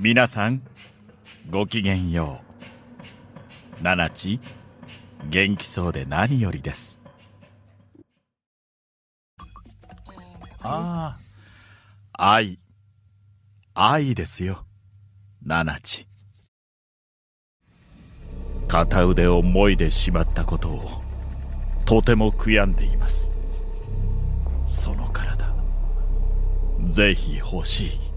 皆さんごきげんようナナチ元気そうで何よりですああ愛愛ですよナナチ片腕をもいでしまったことをとても悔やんでいますその体ぜひ欲しい